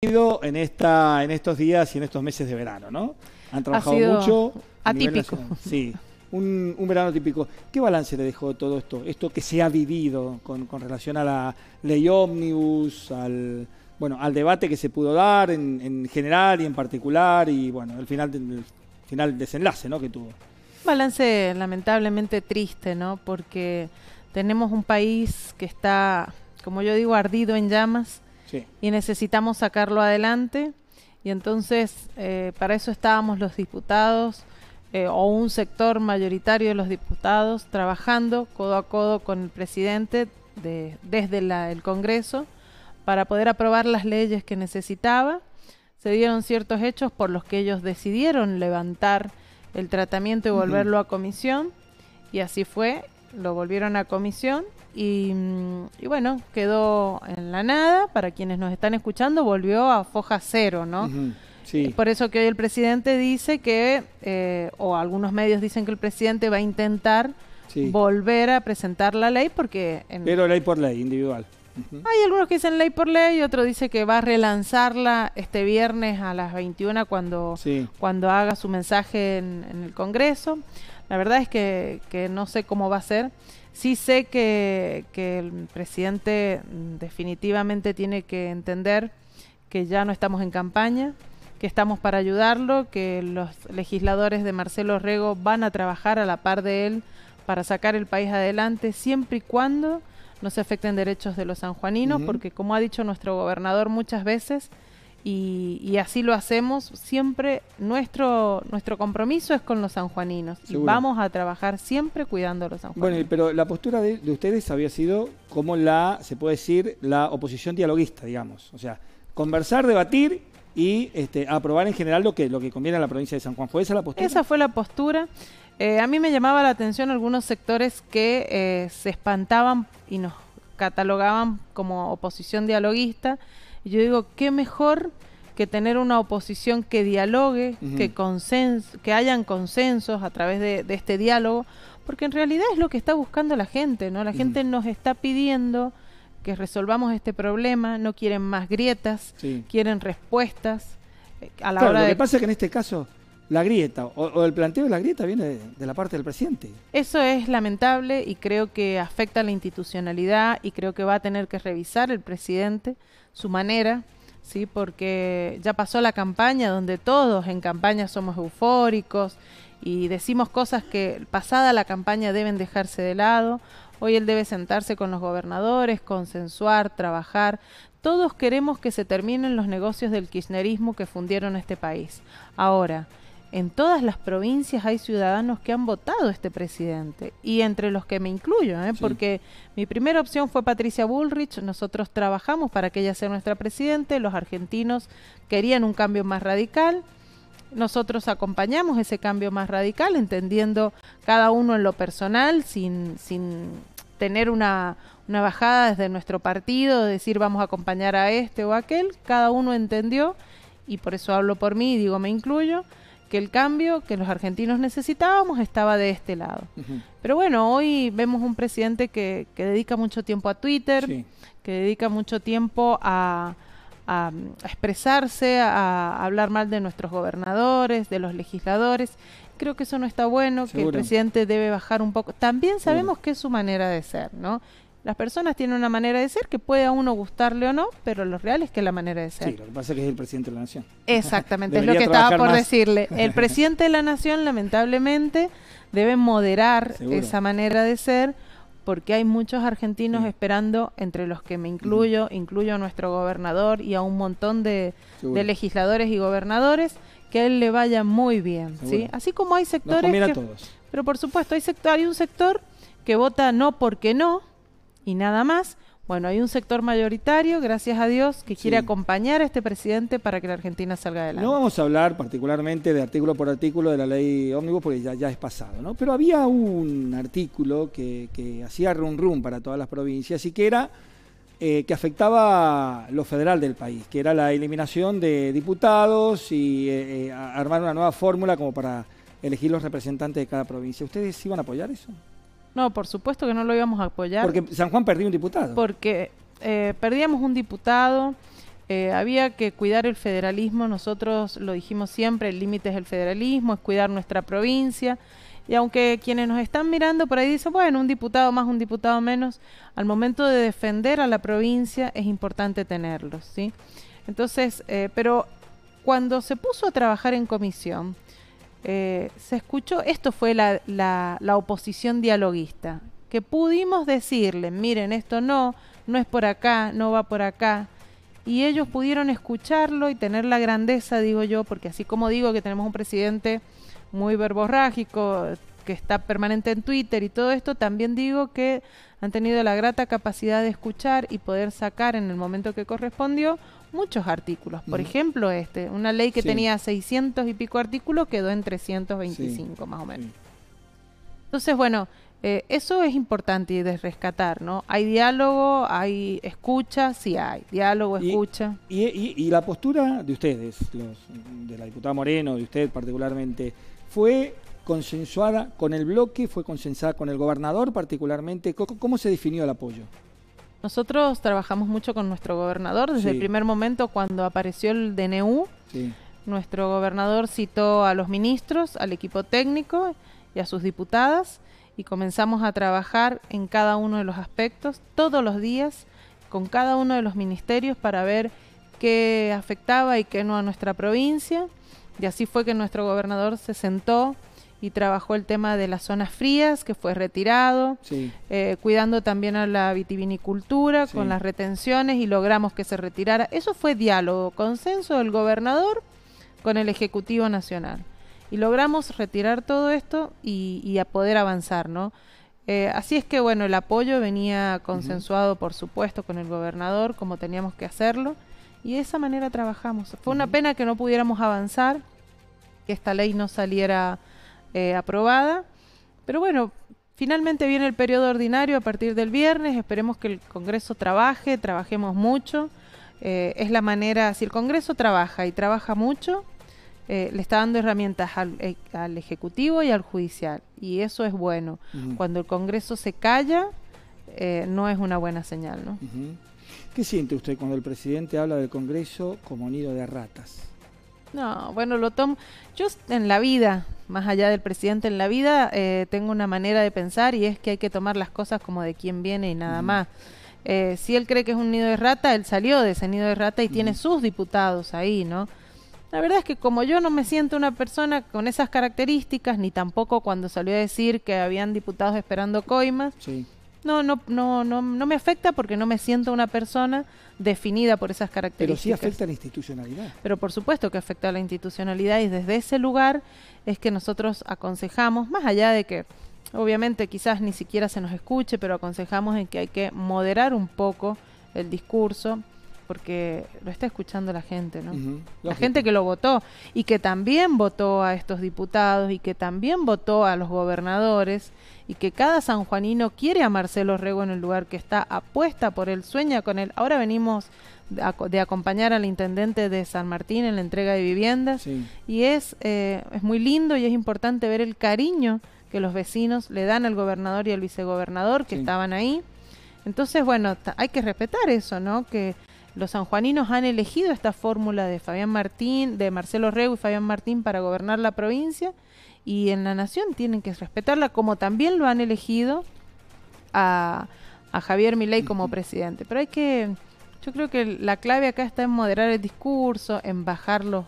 en, esta, en estos días y en estos meses de verano, ¿no? Han trabajado mucho. Atípico. Sí, un, verano típico. ¿Qué balance le dejó todo esto? Esto que se ha vivido con, relación a la ley ómnibus, al, bueno, al debate que se pudo dar en, general y en particular y, bueno, el final, final desenlace, ¿no? Que tuvo. Balance lamentablemente triste, ¿no? Porque tenemos un país que está, como yo digo, ardido en llamas y necesitamos sacarlo adelante. Y entonces, eh, para eso estábamos los diputados eh, o un sector mayoritario de los diputados trabajando codo a codo con el presidente de, desde el Congreso para poder aprobar las leyes que necesitaba. Se dieron ciertos hechos por los que ellos decidieron levantar el tratamiento y volverlo a comisión. Y así fue, lo volvieron a comisión mm, y, bueno, quedó en la nada. Para quienes nos están escuchando, volvió a foja cero, ¿no? sí. Eh, por eso que hoy el presidente dice que, eh, o algunos medios dicen que el presidente va a intentar volver a presentar la ley porque... Pero ley por ley, individual. Hay algunos que dicen ley por ley, otro dice que va a relanzarla este viernes a las 21 cuando, cuando haga su mensaje en, en el Congreso. La verdad es que, que no sé cómo va a ser. Sí sé que, el presidente definitivamente tiene que entender que ya no estamos en campaña, que estamos para ayudarlo, que los legisladores de Marcelo Rego van a trabajar a la par de él para sacar el país adelante, siempre y cuando no se afecten derechos de los sanjuaninos, porque como ha dicho nuestro gobernador muchas veces, y, así lo hacemos siempre. Nuestro, nuestro compromiso es con los sanjuaninos y vamos a trabajar siempre cuidando a los sanjuaninos. Bueno, pero la postura de, ustedes había sido como la, se puede decir, la oposición dialoguista, digamos. O sea, conversar, debatir y este, aprobar en general lo que, lo que conviene a la provincia de San Juan. ¿Fue esa la postura? Esa fue la postura. Eh, a mí me llamaba la atención algunos sectores que eh, se espantaban y nos catalogaban como oposición dialoguista yo digo, qué mejor que tener una oposición que dialogue, que, consens que hayan consensos a través de, este diálogo, porque en realidad es lo que está buscando la gente, ¿no? La gente nos está pidiendo que resolvamos este problema, no quieren más grietas, quieren respuestas. Eh, a la claro, lo que pasa es que en este caso la grieta o, el planteo de la grieta viene de, la parte del presidente. Eso es lamentable y creo que afecta la institucionalidad y creo que va a tener que revisar el presidente su manera, sí, porque ya pasó la campaña donde todos en campaña somos eufóricos y decimos cosas que pasada la campaña deben dejarse de lado. Hoy él debe sentarse con los gobernadores, consensuar, trabajar. Todos queremos que se terminen los negocios del kirchnerismo que fundieron este país. Ahora, en todas las provincias hay ciudadanos que han votado este presidente y entre los que me incluyo, ¿eh? porque mi primera opción fue Patricia Bullrich, nosotros trabajamos para que ella sea nuestra presidente, los argentinos querían un cambio más radical, nosotros acompañamos ese cambio más radical, entendiendo cada uno en lo personal, sin, tener una, bajada desde nuestro partido, decir vamos a acompañar a este o aquel, cada uno entendió, y por eso hablo por mí, y digo me incluyo, que el cambio que los argentinos necesitábamos estaba de este lado. Pero bueno, hoy vemos un presidente que, dedica mucho tiempo a Twitter, que dedica mucho tiempo a, expresarse, a, hablar mal de nuestros gobernadores, de los legisladores. Creo que eso no está bueno, que el presidente debe bajar un poco. También sabemos que es su manera de ser, ¿no? Las personas tienen una manera de ser que puede a uno gustarle o no, pero lo real es que es la manera de ser. Sí, lo que pasa es que es el presidente de la nación. Exactamente, es lo que estaba por decirle. El presidente de la nación, lamentablemente, debe moderar esa manera de ser porque hay muchos argentinos esperando, entre los que me incluyo, incluyo a nuestro gobernador y a un montón de, legisladores y gobernadores, que a él le vaya muy bien, ¿sí? Así como hay sectores... Pero por supuesto, hay, hay un sector que vota no porque no, y nada más. Bueno, hay un sector mayoritario, gracias a Dios, que quiere acompañar a este presidente para que la Argentina salga adelante. No vamos a hablar particularmente de artículo por artículo de la ley ómnibus porque ya, ya es pasado, ¿no? Pero había un artículo que, que hacía run-run para todas las provincias y que era eh, que afectaba lo federal del país, que era la eliminación de diputados y eh, eh, armar una nueva fórmula como para elegir los representantes de cada provincia. ¿Ustedes iban a apoyar eso? No, por supuesto que no lo íbamos a apoyar. Porque San Juan perdió un diputado. Porque eh, perdíamos un diputado, eh, había que cuidar el federalismo, nosotros lo dijimos siempre, el límite es el federalismo, es cuidar nuestra provincia. Y aunque quienes nos están mirando por ahí dicen, bueno, un diputado más, un diputado menos, al momento de defender a la provincia es importante tenerlos, ¿sí? Entonces, eh, pero cuando se puso a trabajar en comisión, eh, se escuchó, esto fue la, la, la, oposición dialoguista, que pudimos decirle, miren, esto no, no es por acá, no va por acá. Y ellos pudieron escucharlo y tener la grandeza, digo yo, porque así como digo que tenemos un presidente muy verborrágico, que está permanente en Twitter y todo esto, también digo que han tenido la grata capacidad de escuchar y poder sacar en el momento que correspondió muchos artículos. Por mm. ejemplo, este, una ley que tenía 600 y pico artículos quedó en 325 más o menos. Entonces, bueno, eh, eso es importante y de rescatar, ¿no? Hay diálogo, hay escucha, sí hay, diálogo, escucha. Y, y, la postura de ustedes, los, de la diputada Moreno, de usted particularmente, fue consensuada con el bloque, fue consensuada con el gobernador particularmente. cómo se definió el apoyo? Nosotros trabajamos mucho con nuestro gobernador desde el primer momento cuando apareció el DNU. Nuestro gobernador citó a los ministros, al equipo técnico y a sus diputadas y comenzamos a trabajar en cada uno de los aspectos todos los días con cada uno de los ministerios para ver qué afectaba y qué no a nuestra provincia. Y así fue que nuestro gobernador se sentó y trabajó el tema de las zonas frías, que fue retirado, eh, cuidando también a la vitivinicultura con las retenciones y logramos que se retirara. Eso fue diálogo, consenso del gobernador con el Ejecutivo Nacional. Y logramos retirar todo esto y, poder avanzar, ¿no? Eh, así es que, bueno, el apoyo venía consensuado, por supuesto, con el gobernador, como teníamos que hacerlo, y de esa manera trabajamos. Fue una pena que no pudiéramos avanzar, que esta ley no saliera eh, aprobada. Pero bueno, finalmente viene el periodo ordinario a partir del viernes. Esperemos que el Congreso trabaje, trabajemos mucho. Eh, es la manera, si el Congreso trabaja y trabaja mucho, eh, le está dando herramientas al, Ejecutivo y al Judicial. Y eso es bueno. Cuando el Congreso se calla, no es una buena señal. ¿no? ¿Qué siente usted cuando el presidente habla del Congreso como nido de ratas? No, bueno, lo tomo. Yo en la vida más allá del presidente en la vida, eh, tengo una manera de pensar y es que hay que tomar las cosas como de quien viene y nada más. Eh, si él cree que es un nido de rata, él salió de ese nido de rata y tiene sus diputados ahí, ¿no? La verdad es que como yo no me siento una persona con esas características, ni tampoco cuando salió a decir que habían diputados esperando coimas, sí no, no, no, no, me afecta porque no me siento una persona definida por esas características. Pero sí afecta a la institucionalidad. Pero por supuesto que afecta a la institucionalidad y desde ese lugar es que nosotros aconsejamos, más allá de que obviamente quizás ni siquiera se nos escuche, pero aconsejamos en que hay que moderar un poco el discurso porque lo está escuchando la gente, ¿no? La gente que lo votó y que también votó a estos diputados y que también votó a los gobernadores y que cada sanjuanino quiere a Marcelo Rego en el lugar que está, apuesta por él, sueña con él. Ahora venimos de, acompañar al intendente de San Martín en la entrega de viviendas y es, eh, es muy lindo y es importante ver el cariño que los vecinos le dan al gobernador y al vicegobernador que estaban ahí. Entonces, bueno, hay que respetar eso, ¿no? Que los sanjuaninos han elegido esta fórmula de Fabián Martín, de Marcelo Reu y Fabián Martín para gobernar la provincia y en la nación tienen que respetarla como también lo han elegido a, a Javier Milei como presidente. Pero hay que yo creo que la clave acá está en moderar el discurso, en bajar los,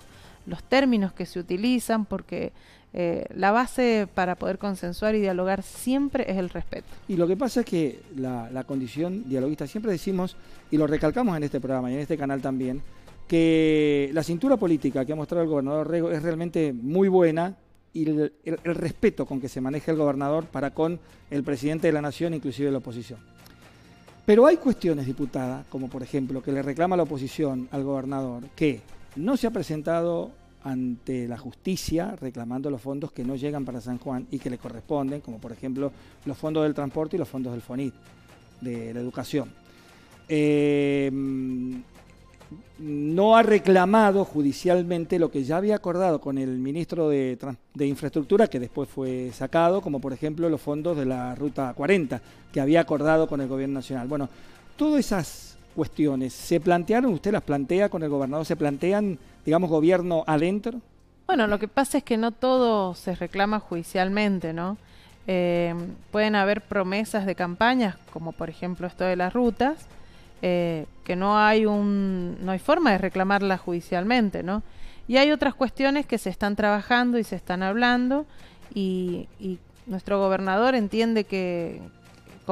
los términos que se utilizan porque eh, la base para poder consensuar y dialogar siempre es el respeto. Y lo que pasa es que la, condición dialoguista, siempre decimos, y lo recalcamos en este programa y en este canal también, que la cintura política que ha mostrado el gobernador Rego es realmente muy buena y el, el respeto con que se maneja el gobernador para con el presidente de la nación, inclusive la oposición. Pero hay cuestiones, diputada, como por ejemplo que le reclama la oposición al gobernador que no se ha presentado ante la justicia reclamando los fondos que no llegan para San Juan y que le corresponden, como por ejemplo los fondos del transporte y los fondos del FONIT, de la educación. Em, no ha reclamado judicialmente lo que ya había acordado con el ministro de, de, Infraestructura, que después fue sacado, como por ejemplo los fondos de la Ruta 40, que había acordado con el Gobierno Nacional. Bueno, todas esas cuestiones. ¿Se plantearon, usted las plantea con el gobernador, se plantean, digamos, gobierno adentro? Bueno, lo que pasa es que no todo se reclama judicialmente, ¿no? Eh, pueden haber promesas de campañas, como por ejemplo esto de las rutas, eh, que no hay, un, no hay forma de reclamarlas judicialmente, ¿no? Y hay otras cuestiones que se están trabajando y se están hablando y, y nuestro gobernador entiende que,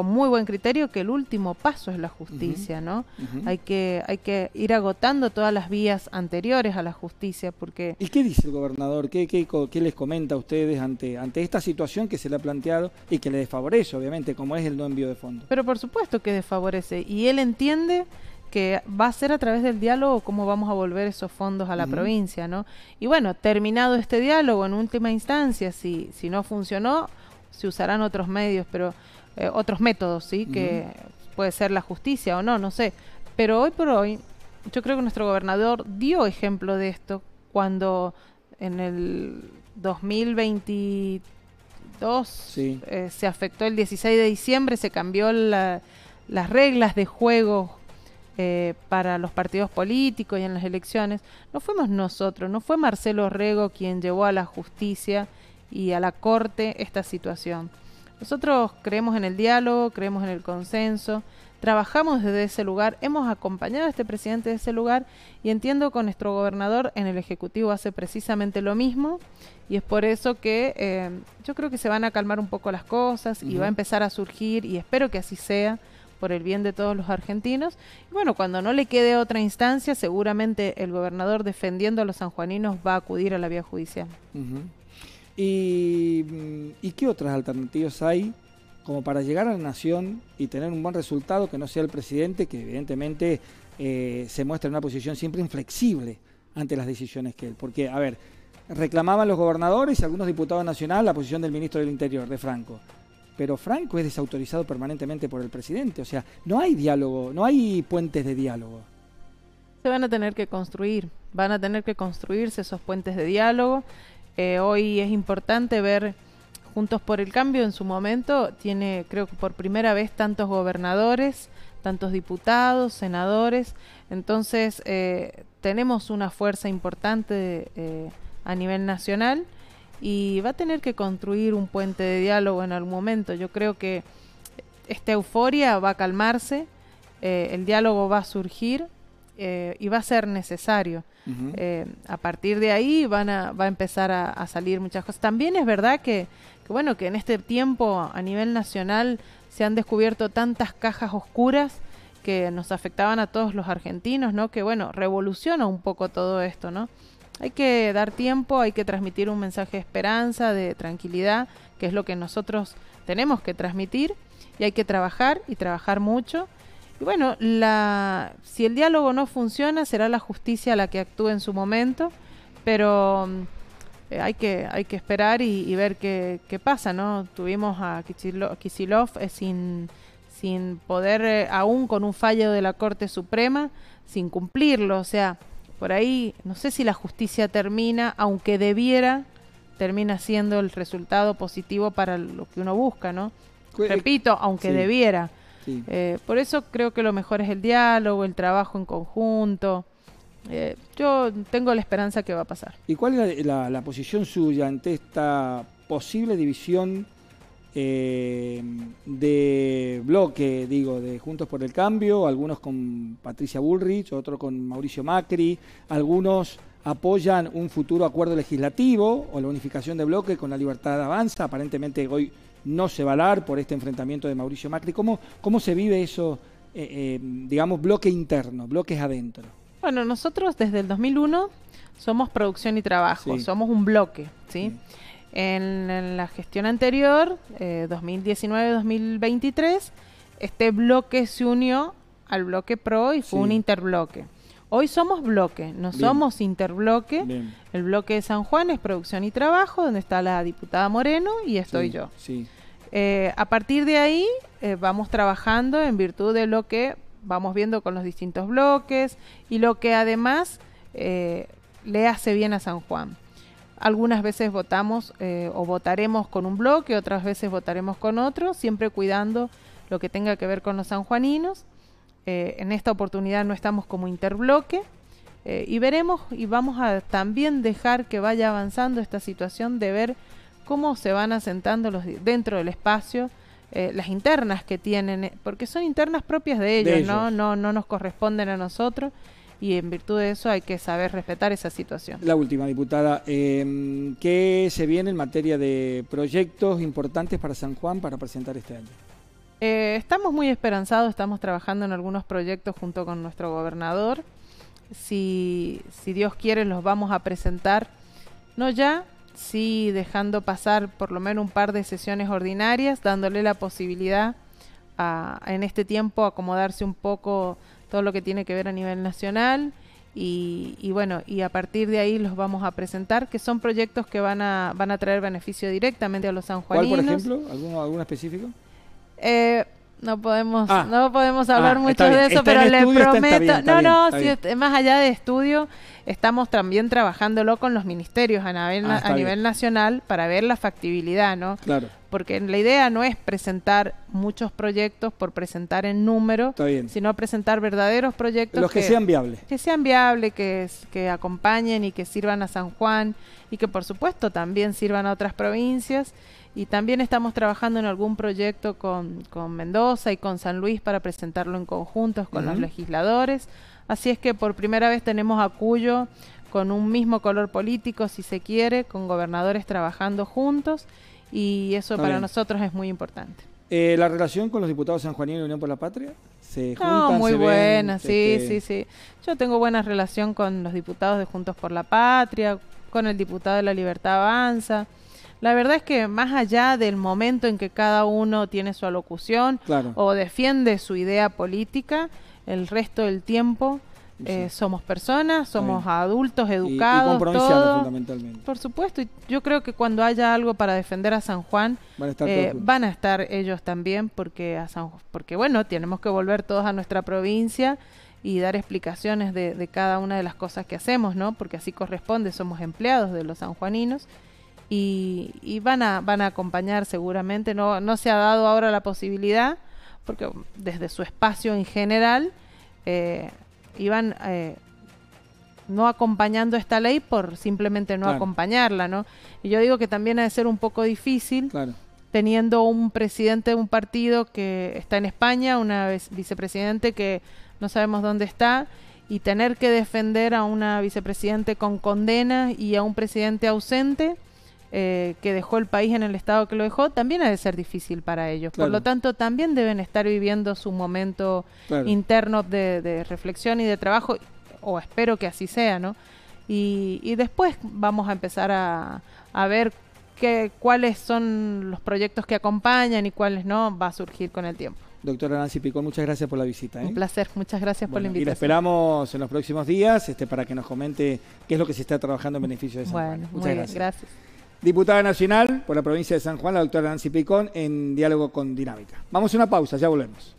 con muy buen criterio que el último paso es la justicia, ¿no? hay, que, hay que ir agotando todas las vías anteriores a la justicia porque... ¿Y qué dice el gobernador? ¿Qué, qué, qué les comenta a ustedes ante, ante esta situación que se le ha planteado y que le desfavorece, obviamente, como es el no envío de fondos? Pero por supuesto que desfavorece y él entiende que va a ser a través del diálogo cómo vamos a volver esos fondos a la provincia, ¿no? Y bueno, terminado este diálogo, en última instancia, si, si no funcionó, se usarán otros medios, pero eh, otros métodos, ¿sí? Que puede ser la justicia o no, no sé. Pero hoy por hoy, yo creo que nuestro gobernador dio ejemplo de esto cuando en el 2022 eh, se afectó el 16 de diciembre, se cambió las reglas de juego eh, para los partidos políticos y en las elecciones. No fuimos nosotros, no fue Marcelo Rego quien llevó a la justicia y a la corte esta situación. Nosotros creemos en el diálogo, creemos en el consenso, trabajamos desde ese lugar, hemos acompañado a este presidente de ese lugar y entiendo que nuestro gobernador en el Ejecutivo hace precisamente lo mismo y es por eso que eh, yo creo que se van a calmar un poco las cosas y va a empezar a surgir y espero que así sea por el bien de todos los argentinos. Y bueno, cuando no le quede otra instancia, seguramente el gobernador defendiendo a los sanjuaninos va a acudir a la vía judicial. Mm, ¿Y, qué otras alternativas hay como para llegar a la nación y tener un buen resultado que no sea el presidente, que evidentemente eh, se muestra en una posición siempre inflexible ante las decisiones que él? Porque, a ver, reclamaban los gobernadores y algunos diputados nacionales la posición del ministro del Interior, de Franco pero Franco es desautorizado permanentemente por el presidente. O sea, no hay diálogo, no hay puentes de diálogo. Se van a tener que construir, van a tener que construirse esos puentes de diálogo. Eh, hoy es importante ver Juntos por el Cambio en su momento tiene, creo que por primera vez, tantos gobernadores, tantos diputados, senadores. Entonces, eh, tenemos una fuerza importante eh, a nivel nacional y va a tener que construir un puente de diálogo en algún momento. Yo creo que esta euforia va a calmarse, el diálogo va a surgir eh, y va a ser necesario. Eh, a partir de ahí van a, va a empezar a, salir muchas cosas. También es verdad que, que, bueno, que en este tiempo a nivel nacional se han descubierto tantas cajas oscuras que nos afectaban a todos los argentinos, ¿no? Que bueno, revoluciona un poco todo esto, ¿no? Hay que dar tiempo, hay que transmitir un mensaje de esperanza, de tranquilidad, que es lo que nosotros tenemos que transmitir, y hay que trabajar y trabajar mucho y bueno, la, si el diálogo no funciona, será la justicia la que actúe en su momento, pero mm, eh, hay, que, hay que esperar y, ver qué, pasa, ¿no? Tuvimos a Kisilov eh, sin, sin poder, eh, aún con un fallo de la Corte Suprema, sin cumplirlo, o sea, por ahí no sé si la justicia termina, aunque debiera, termina siendo el resultado positivo para lo que uno busca, ¿no? Repito, aunque debiera eh, por eso creo que lo mejor es el diálogo, el trabajo en conjunto. Eh, yo tengo la esperanza que va a pasar. ¿Y cuál es la, posición suya ante esta posible división eh, de bloque, digo, de Juntos por el Cambio, algunos con Patricia Bullrich, otros con Mauricio Macri, algunos apoyan un futuro acuerdo legislativo o la unificación de bloque con la libertad de avanza, aparentemente hoy no se va a dar por este enfrentamiento de Mauricio Macri. ¿Cómo, cómo se vive eso, eh, eh, digamos, bloque interno, bloques adentro? Bueno, nosotros desde el 2001 somos producción y trabajo, somos un bloque, ¿sí? En, la gestión anterior, 2019-2023, eh, este bloque se unió al bloque PRO y fue un interbloque. Hoy somos bloque, no somos interbloque. El bloque de San Juan es producción y trabajo, donde está la diputada Moreno y estoy yo. Eh, a partir de ahí eh, vamos trabajando en virtud de lo que vamos viendo con los distintos bloques y lo que además eh, le hace bien a San Juan. Algunas veces votamos o votaremos con un bloque, otras veces votaremos con otro, siempre cuidando lo que tenga que ver con los sanjuaninos. Eh, en esta oportunidad no estamos como interbloque. Eh, y veremos y vamos a también dejar que vaya avanzando esta situación de ver cómo se van asentando los, dentro del espacio eh, las internas que tienen, porque son internas propias de ellos, ¿no? ¿no? No nos corresponden a nosotros y en virtud de eso hay que saber respetar esa situación. La última, diputada, eh, ¿qué se viene en materia de proyectos importantes para San Juan para presentar este año? Eh, estamos muy esperanzados, estamos trabajando en algunos proyectos junto con nuestro gobernador. Si, si Dios quiere, los vamos a presentar, no ya, sí dejando pasar por lo menos un par de sesiones ordinarias, dándole la posibilidad en este tiempo acomodarse un poco todo lo que tiene que ver a nivel nacional. Y, bueno, y a partir de ahí los vamos a presentar, que son proyectos que van a, van a traer beneficio directamente a los sanjuaninos. ¿Cuál, por ejemplo? ¿Alguno, ¿Alguno específico? Eh, no podemos, ah. no podemos ah, hablar mucho de eso, pero le prometo. no, no, más allá de estudio, estamos también trabajándolo con los ministerios a nivel, ah, a nivel nacional para ver la factibilidad, ¿no? Claro porque la idea no es presentar muchos proyectos por presentar en número, sino presentar verdaderos proyectos. Los que, sean viables. Que sean viables, que, acompañen y que sirvan a San Juan y que por supuesto también sirvan a otras provincias. Y también estamos trabajando en algún proyecto con, Mendoza y con San Luis para presentarlo en conjuntos con los legisladores. Así es que por primera vez tenemos a Cuyo con un mismo color político, si se quiere, con gobernadores trabajando juntos y eso para nosotros es muy importante. Eh, la relación con los diputados de San sanjuaninos y Unión por la Patria se no, muy buena, sí, sí, sí. Yo tengo buena relación con los diputados de Juntos por la Patria, con el diputado de la Libertad Avanza. La verdad es que más allá del momento en que cada uno tiene su alocución o defiende su idea política, el resto del tiempo eh, somos personas, somos adultos, educados. fundamentalmente. Por supuesto, y yo creo que cuando haya algo para defender a San Juan, van a estar, eh, ellos también, porque, porque bueno, tenemos que volver todos a nuestra provincia y dar explicaciones de, cada una de las cosas que hacemos, ¿no? Porque así corresponde, somos empleados de los sanjuaninos. Y, van, a, van a acompañar seguramente, no, no se ha dado ahora la posibilidad, porque desde su espacio en general eh, iban eh, no acompañando esta ley por simplemente no acompañarla, ¿no? Y yo digo que también ha de ser un poco difícil. teniendo un presidente de un partido que está en España, una vicepresidente que no sabemos dónde está, y tener que defender a una vicepresidente con condena y a un presidente ausente eh, que dejó el país en el estado que lo dejó, también ha de ser difícil para ellos. Por lo tanto, también deben estar viviendo su momento interno de, reflexión y de trabajo, o espero que así sea, ¿no? Y, después vamos a empezar a, a ver que, cuáles son los proyectos que acompañan y cuáles no, va a surgir con el tiempo. Doctora Nancy Picón, muchas gracias por la visita. ¿eh? Un placer, muchas gracias por la invitación. Y la esperamos en los próximos días este, para que nos comente qué es lo que se está trabajando en beneficio de San bueno, Muchas gracias diputada nacional por la provincia de San Juan, la doctora Nancy Picón, en diálogo con Dinámica. Vamos a una pausa, ya volvemos.